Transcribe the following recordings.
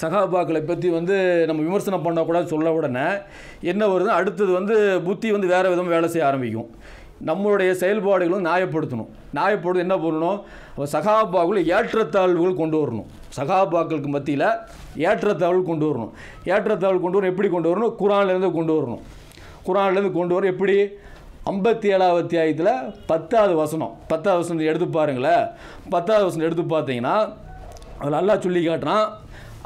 சகாபாக்களை பற்றி வந்து நம்ம விமர்சனம் பண்ணக்கூடாது சொல்ல உடனே என்ன வருது அடுத்தது வந்து புத்தி வந்து வேறு விதமாக வேலை செய்ய ஆரம்பிக்கும் நம்மளுடைய செயல்பாடுகளும் நியாயப்படுத்தணும் நியாயப்படுத்த என்ன பண்ணணும் சகாபாக்களை ஏற்றத்தாழ்வுகள் கொண்டு வரணும் சகாபாக்களுக்கு மத்தியில் ஏற்றத்தாழ்வு கொண்டு வரணும் ஏற்றத்தாழ்வு கொண்டு வரணும் எப்படி கொண்டு வரணும் குரான்லேருந்து கொண்டு வரணும் குரான்லேருந்து கொண்டு வரணும் எப்படி ஐம்பத்தி ஏழாவது ஆயிரத்தில் பத்தாவது வசனம் பத்தாவது வசனம் எடுத்து பாருங்களேன் பத்தாவது வசனம் எடுத்து பார்த்தீங்கன்னா அதில் நல்லா சொல்லி காட்டினா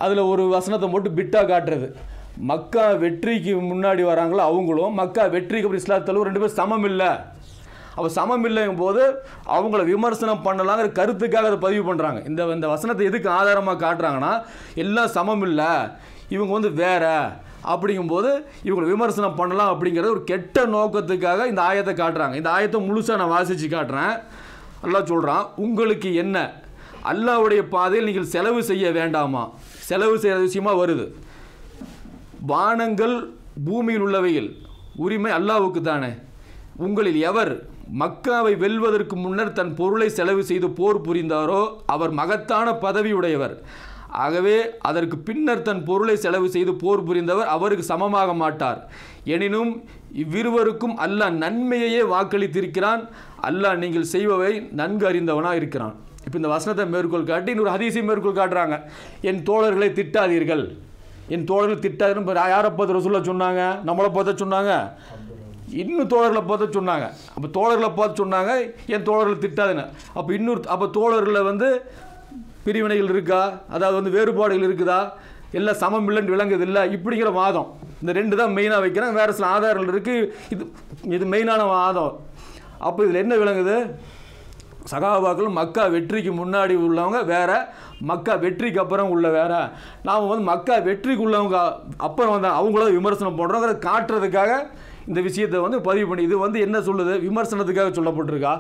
அதில் ஒரு வசனத்தை மட்டும் பிட்டாக காட்டுறது மக்கா வெற்றிக்கு முன்னாடி வராங்களோ அவங்களும் மக்கா வெற்றிக்கு அப்புறம் இஸ்லாத்தளவு ரெண்டு பேரும் சமம் இல்லை அப்போ சமம் இல்லைங்கும் போது அவங்கள விமர்சனம் பண்ணலாங்கிற கருத்துக்காக அதை பதிவு பண்ணுறாங்க இந்த இந்த வசனத்தை எதுக்கு ஆதாரமாக காட்டுறாங்கன்னா எல்லாம் சமம் இல்லை இவங்க வந்து வேற அப்படிங்கும்போது இவங்களை விமர்சனம் பண்ணலாம் அப்படிங்கிறது ஒரு கெட்ட நோக்கத்துக்காக இந்த ஆயத்தை காட்டுறாங்க இந்த ஆயத்தை முழுசாக நான் வாசித்து காட்டுறேன் நல்லா சொல்கிறான் உங்களுக்கு என்ன அல்லாவுடைய பாதையில் நீங்கள் செலவு செய்ய வேண்டாமா செலவு செய்கிற விஷயமாக வருது வானங்கள் பூமியில் உள்ளவையில் உரிமை அல்லாவுக்கு தானே உங்களில் எவர் மக்காவை வெல்வதற்கு முன்னர் தன் பொருளை செலவு செய்து போர் புரிந்தாரோ அவர் மகத்தான பதவியுடையவர் ஆகவே அதற்கு பின்னர் தன் பொருளை செலவு செய்து போர் புரிந்தவர் அவருக்கு சமமாக மாட்டார் எனினும் இவ்விருவருக்கும் அல்லாஹ் நன்மையையே வாக்களித்திருக்கிறான் அல்லாஹ் நீங்கள் செய்பவை நன்கு அறிந்தவனாக இருக்கிறான் இப்போ இந்த வசனத்தை மேற்கோள் காட்டி இன்னொரு ஹதீஸையும் மேற்கோள் காட்டுறாங்க என் தோழர்களை திட்டாதீர்கள் என் தோழர்கள் திட்டாதுன்னு யாரை பார்த்து ரசூலில் சொன்னாங்க நம்மளை பார்த்து சொன்னாங்க இன்னும் தோழர்களை பார்த்து சொன்னாங்க அப்போ தோழர்களை பார்த்து சொன்னாங்க என் தோழர்களை திட்டாதுன்னு அப்போ இன்னொரு அப்போ தோழர்களை வந்து பிரிவினைகள் இருக்கா அதாவது வந்து வேறுபாடுகள் இருக்குதா எல்லாம் சமம் இல்லைன்னு விளங்குது இல்லை இப்படிங்கிற வாதம் இந்த ரெண்டு தான் மெயினாக வைக்கிறேன் வேறு சில ஆதாரங்கள் இருக்குது இது இது மெயினான வாதம் அப்போ இதில் என்ன விளங்குது சகாபாக்கள் மக்கா வெற்றிக்கு முன்னாடி உள்ளவங்க வேறு மக்கா வெற்றிக்கு அப்புறம் உள்ள வேறு நாம் வந்து மக்கா வெற்றிக்கு உள்ளவங்க அப்புறம் வந்து அவங்கள விமர்சனம் போடுறோங்கிறத காட்டுறதுக்காக இந்த விஷயத்தை வந்து பதிவு பண்ணி இது வந்து என்ன சொல்லுது விமர்சனத்துக்காக சொல்லப்பட்டிருக்கா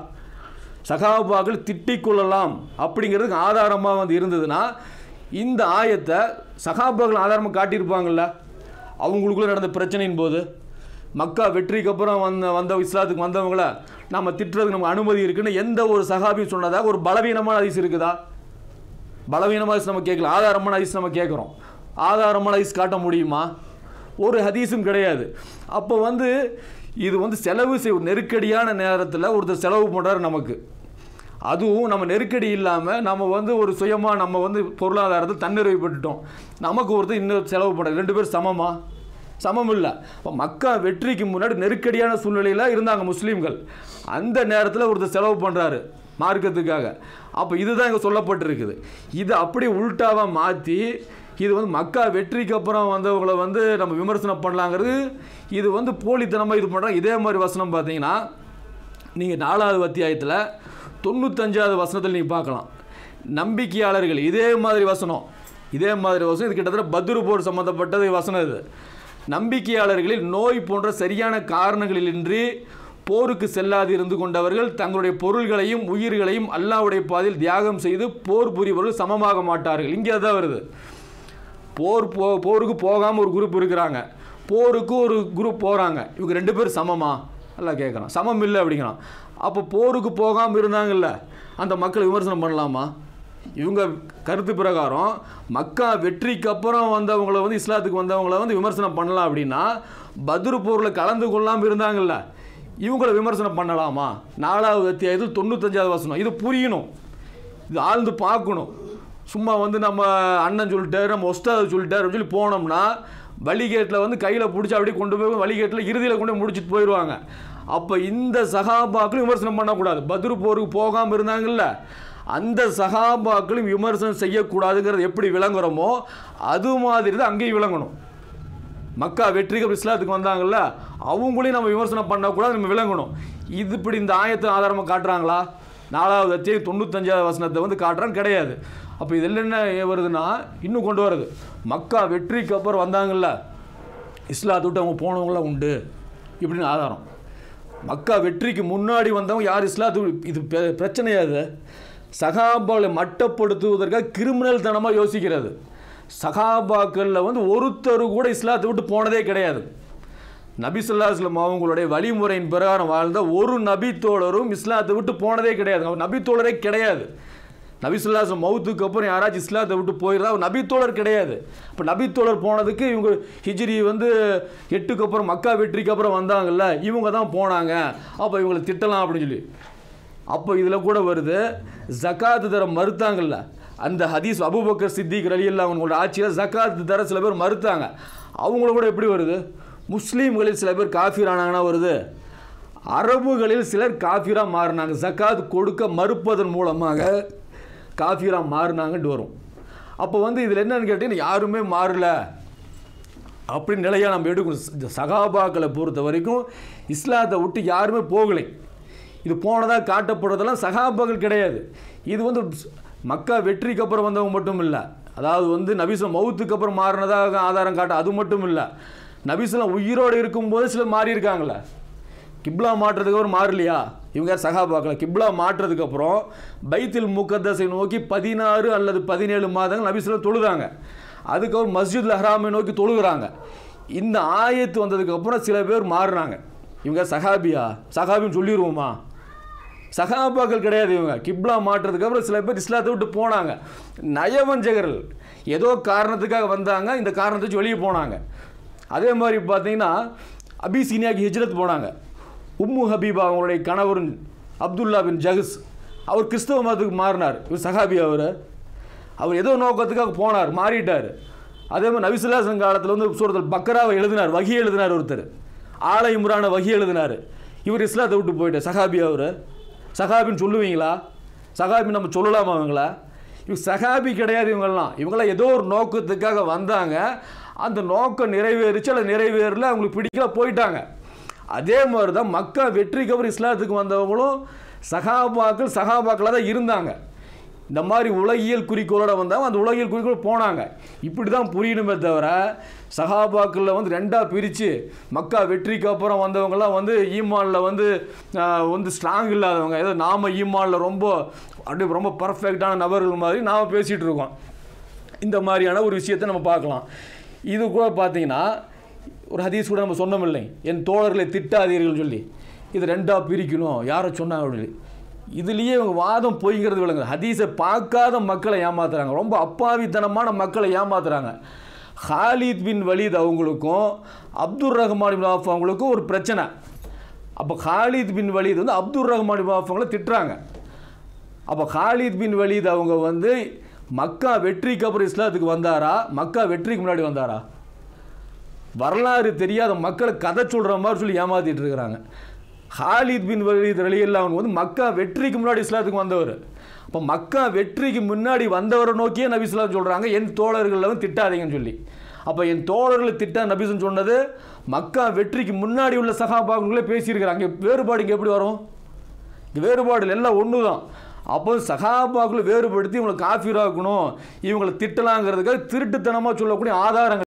சகாபாக்கள் திட்டிக்கொள்ளலாம் அப்படிங்கிறதுக்கு ஆதாரமாக வந்து இருந்ததுன்னா இந்த ஆயத்தை சகாபாக்கள் ஆதாரமாக காட்டியிருப்பாங்கள்ல அவங்களுக்குள்ளே நடந்த பிரச்சனையின் போது மக்கா வெற்றிக்கு அப்புறம் வந்த வந்த இஸ்லாத்துக்கு வந்தவங்கள நம்ம திட்டுறதுக்கு நமக்கு அனுமதி இருக்குன்னு எந்த ஒரு சகாபியும் சொன்னதாக ஒரு பலவீனமான அதிசு இருக்குதா பலவீனமாக நம்ம கேட்கல ஆதாரமான அதிசு நம்ம கேட்குறோம் ஆதாரமான அதிசு காட்ட முடியுமா ஒரு ஹதீஸும் கிடையாது அப்போ வந்து இது வந்து செலவு செய் நெருக்கடியான நேரத்தில் ஒருத்தர் செலவு பண்ணுறாரு நமக்கு அதுவும் நம்ம நெருக்கடி இல்லாமல் நம்ம வந்து ஒரு சுயமாக நம்ம வந்து பொருளாதாரத்தை தன்னிறைவு நமக்கு ஒருத்தர் இன்னொரு செலவு பண்ணுறது ரெண்டு பேரும் சமமாக சமம் இல்லை இப்போ மக்கா வெற்றிக்கு முன்னாடி நெருக்கடியான சூழ்நிலையில் இருந்தாங்க முஸ்லீம்கள் அந்த நேரத்தில் ஒருத்தர் செலவு பண்ணுறாரு மார்க்கத்துக்காக அப்போ இதுதான் இங்கே சொல்லப்பட்டிருக்குது இது அப்படி உள்டாவாக மாற்றி இது வந்து மக்கா வெற்றிக்கு அப்புறம் வந்தவங்களை வந்து நம்ம விமர்சனம் பண்ணலாங்கிறது இது வந்து போலித்தனமாக இது பண்ணுறாங்க இதே மாதிரி வசனம் பார்த்தீங்கன்னா நீங்கள் நாலாவது அத்தியாயத்தில் தொண்ணூத்தஞ்சாவது வசனத்தில் நீங்கள் பார்க்கலாம் நம்பிக்கையாளர்கள் இதே மாதிரி வசனம் இதே மாதிரி வசனம் இது கிட்டத்தட்ட பத்ரு போர் சம்மந்தப்பட்டது வசனம் இது நம்பிக்கையாளர்களில் நோய் போன்ற சரியான காரணங்களிலின்றி போருக்கு செல்லாது இருந்து கொண்டவர்கள் தங்களுடைய பொருள்களையும் உயிர்களையும் அல்லாவுடைய பாதையில் தியாகம் செய்து போர் புரிபவர்கள் சமமாக மாட்டார்கள் இங்கே அதான் வருது போர் போ போருக்கு போகாமல் ஒரு குரூப் இருக்கிறாங்க போருக்கு ஒரு குரூப் போகிறாங்க இவங்க ரெண்டு பேரும் சமமா எல்லாம் கேட்குறான் சமம் இல்லை அப்படிங்கிறான் அப்போ போருக்கு போகாமல் இருந்தாங்கல்ல அந்த மக்களை விமர்சனம் பண்ணலாமா இவங்க கருத்து பிரகாரம் மக்கா வெற்றிக்கு அப்புறம் வந்தவங்கள வந்து இஸ்லாத்துக்கு வந்தவங்கள வந்து விமர்சனம் பண்ணலாம் அப்படின்னா பத்ரு போரில் கலந்து கொள்ளாமல் இருந்தாங்கல்ல இவங்கள விமர்சனம் பண்ணலாமா நாலாவது அத்தியாயத்தில் தொண்ணூத்தஞ்சாவது வசனம் இது புரியணும் இது ஆழ்ந்து பார்க்கணும் சும்மா வந்து நம்ம அண்ணன் சொல்லிட்டார் நம்ம ஒஸ்தாது சொல்லிட்டார் அப்படின்னு சொல்லி போனோம்னா வழிகேட்டில் வந்து கையில் பிடிச்சி அப்படியே கொண்டு போய் வழிகேட்டில் இறுதியில் கொண்டு போய் முடிச்சுட்டு போயிடுவாங்க அப்போ இந்த சகாபாக்களும் விமர்சனம் பண்ணக்கூடாது பத்ரு போருக்கு போகாமல் இருந்தாங்கல்ல அந்த சகாபாக்களும் விமர்சனம் செய்யக்கூடாதுங்கிறது எப்படி விளங்குறோமோ அது மாதிரி தான் அங்கேயும் விளங்கணும் மக்கா வெற்றிக்கு இஸ்லாத்துக்கு வந்தாங்கல்ல அவங்களையும் நம்ம விமர்சனம் பண்ணக்கூடாது நம்ம விளங்கணும் இது இப்படி இந்த ஆயத்தை ஆதாரமாக காட்டுறாங்களா நாலாவது அத்தியம் தொண்ணூத்தஞ்சாவது வசனத்தை வந்து காட்டுறான்னு கிடையாது அப்போ இதில் என்ன வருதுன்னா இன்னும் கொண்டு வருது மக்கா வெற்றிக்கு அப்புறம் வந்தாங்கல்ல இஸ்லாத்து விட்டு அவங்க போனவங்களாம் உண்டு இப்படின்னு ஆதாரம் மக்கா வெற்றிக்கு முன்னாடி வந்தவங்க யார் இஸ்லாத்து இது பிரச்சனையாது சகாபாவில் மட்டப்படுத்துவதற்காக கிரிமினல் தனமாக யோசிக்கிறது சகாபாக்களில் வந்து ஒருத்தர் கூட இஸ்லாத்தை விட்டு போனதே கிடையாது நபிசுல்லாஸ்லம் அவங்களுடைய வழிமுறையின் பிரகாரம் வாழ்ந்த ஒரு நபி தோழரும் இஸ்லாத்தை விட்டு போனதே கிடையாது அவர் நபி தோழரே கிடையாது நபிசுல்லாஸ்லம் மவுத்துக்கு அப்புறம் யாராச்சும் இஸ்லாத்தை விட்டு போயிருந்தா அவர் நபி தோழர் கிடையாது இப்போ நபி தோழர் போனதுக்கு இவங்க ஹிஜ்ரி வந்து எட்டுக்கு அப்புறம் மக்கா வெற்றிக்கு அப்புறம் வந்தாங்கல்ல இவங்க தான் போனாங்க அப்போ இவங்களை திட்டலாம் அப்படின்னு சொல்லி அப்போ இதில் கூட வருது ஜக்காத்து தர மறுத்தாங்கல்ல அந்த ஹதீஸ் அபுபக்கர் சித்திக் அலி அல்லா அவங்களோட ஆட்சியில் ஜக்காத்து தர சில பேர் மறுத்தாங்க அவங்கள கூட எப்படி வருது முஸ்லீம்களில் சில பேர் காஃபீர் ஆனாங்கன்னா வருது அரபுகளில் சிலர் காஃபீராக மாறினாங்க ஜக்காத் கொடுக்க மறுப்பதன் மூலமாக காஃபீராக மாறினாங்கன்ட்டு வரும் அப்போ வந்து இதில் என்னன்னு கேட்டிங்கன்னா யாருமே மாறல அப்படின்னு நிலையாக நம்ம எடுக்கணும் சகாபாக்களை பொறுத்த வரைக்கும் இஸ்லாத்தை விட்டு யாருமே போகலை இது போனதாக காட்டப்படுறதெல்லாம் சகாபாக்கள் கிடையாது இது வந்து மக்கா வெற்றிக்கு அப்புறம் வந்தவங்க மட்டும் இல்லை அதாவது வந்து நபிசம் மவுத்துக்கு அப்புறம் மாறினதாக ஆதாரம் காட்ட அது மட்டும் இல்லை நபிசலாம் உயிரோடு இருக்கும்போது சில மாறி இருக்காங்களே கிப்லா மாற்றுறதுக்கு அப்புறம் மாறலையா இவங்க யார் கிப்லா மாற்றுறதுக்கு பைத்தில் முகத்தஸை நோக்கி பதினாறு அல்லது பதினேழு மாதங்கள் நபீசில் தொழுதாங்க அதுக்கப்புறம் மஸ்ஜித் லஹ்ராமை நோக்கி தொழுகிறாங்க இந்த ஆயத்து வந்ததுக்கப்புறம் சில பேர் மாறுறாங்க இவங்க சகாபியா சகாபின்னு சொல்லிடுவோமா சகாபாக்கள் கிடையாது இவங்க கிப்லா மாட்டுறதுக்கு அப்புறம் சில பேர் இஸ்லாத்தை விட்டு போனாங்க நயவஞ்சகர்கள் ஏதோ காரணத்துக்காக வந்தாங்க இந்த காரணத்தை வச்சு வெளியே போனாங்க அதே மாதிரி பார்த்தீங்கன்னா அபிசீனியாக்கு ஹிஜ்ரத் போனாங்க உம்மு ஹபீபா அவங்களுடைய கணவர் அப்துல்லா பின் ஜஹஸ் அவர் கிறிஸ்தவ மதத்துக்கு மாறினார் இவர் சஹாபி அவர் அவர் ஏதோ நோக்கத்துக்காக போனார் மாறிட்டார் அதே மாதிரி நபிசுல்லாசன் காலத்தில் வந்து சூரத்தில் பக்கராவை எழுதினார் வகி எழுதினார் ஒருத்தர் ஆலை இம்ரான வகி எழுதினார் இவர் இஸ்லாத்தை விட்டு போயிட்டார் சஹாபி அவர் சகாபின்னு சொல்லுவீங்களா சகாபி நம்ம சொல்லலாமா அவங்களா இவங்க சகாபி கிடையாது இவங்கெல்லாம் இவங்களாம் ஏதோ ஒரு நோக்கத்துக்காக வந்தாங்க அந்த நோக்கம் நிறைவேறிச்சு அல்ல நிறைவேறல அவங்களுக்கு பிடிக்கல போயிட்டாங்க அதே மாதிரி தான் மக்கள் வெற்றிக்கு அப்புறம் இஸ்லாத்துக்கு வந்தவங்களும் சகாபாக்கள் சகாபாக்களாக தான் இருந்தாங்க இந்த மாதிரி உலகியல் குறிக்கோளோட வந்தாங்க அந்த உலகியல் குறிக்கோள் போனாங்க இப்படி தான் புரியணுமே தவிர சஹாபாக்களில் வந்து ரெண்டாக பிரித்து மக்கா வெற்றிக்கு அப்புறம் வந்தவங்களாம் வந்து ஈமானில் வந்து வந்து ஸ்ட்ராங் இல்லாதவங்க ஏதோ நாம் ஈமானில் ரொம்ப அப்படியே ரொம்ப பர்ஃபெக்டான நபர்கள் மாதிரி நாம் பேசிகிட்டு இருக்கோம் இந்த மாதிரியான ஒரு விஷயத்தை நம்ம பார்க்கலாம் இது கூட பார்த்தீங்கன்னா ஒரு ஹதீஸ் கூட நம்ம சொன்னோம் இல்லை என் தோழர்களை திட்டாதீர்கள் சொல்லி இது ரெண்டாக பிரிக்கணும் யாரை சொன்னாங்க அப்படின்னு இதுலேயே இவங்க வாதம் பொய்ங்கிறது விளங்குது ஹதீஸை பார்க்காத மக்களை ஏமாத்துறாங்க ரொம்ப அப்பாவித்தனமான மக்களை ஏமாத்துறாங்க ஹாலித் பின் வலீத் அவங்களுக்கும் அப்துல் ரஹ்மான் பின் ஆஃப் அவங்களுக்கும் ஒரு பிரச்சனை அப்போ ஹாலித் பின் வலீத் வந்து அப்துல் ரஹ்மான் பின் ஆஃப் அவங்கள திட்டுறாங்க அப்போ ஹாலித் பின் வலீத் அவங்க வந்து மக்கா வெற்றிக்கு அப்புறம் இஸ்லாத்துக்கு வந்தாரா மக்கா வெற்றிக்கு முன்னாடி வந்தாரா வரலாறு தெரியாத மக்களை கதை சொல்கிற மாதிரி சொல்லி ஏமாற்றிட்டு இருக்கிறாங்க ஹாலித் பின் வலித் ரலியல்லா அவன் வந்து மக்கா வெற்றிக்கு முன்னாடி இஸ்லாத்துக்கு வந்தவர் அப்போ மக்கா வெற்றிக்கு முன்னாடி வந்தவரை நோக்கியே நபி இஸ்லாம் சொல்கிறாங்க என் தோழர்கள் வந்து திட்டாதீங்கன்னு சொல்லி அப்போ என் தோழர்களை திட்டா நபிசன் சொன்னது மக்கா வெற்றிக்கு முன்னாடி உள்ள சகாபாகங்களே பேசியிருக்கிறாங்க வேறுபாடு இங்கே எப்படி வரும் வேறுபாடு எல்லாம் ஒன்று தான் அப்போ சகாபாக்களை வேறுபடுத்தி இவங்களை காஃபீராக்கணும் இவங்களை திட்டலாங்கிறதுக்காக திருட்டுத்தனமாக சொல்லக்கூடிய ஆதாரங்கள்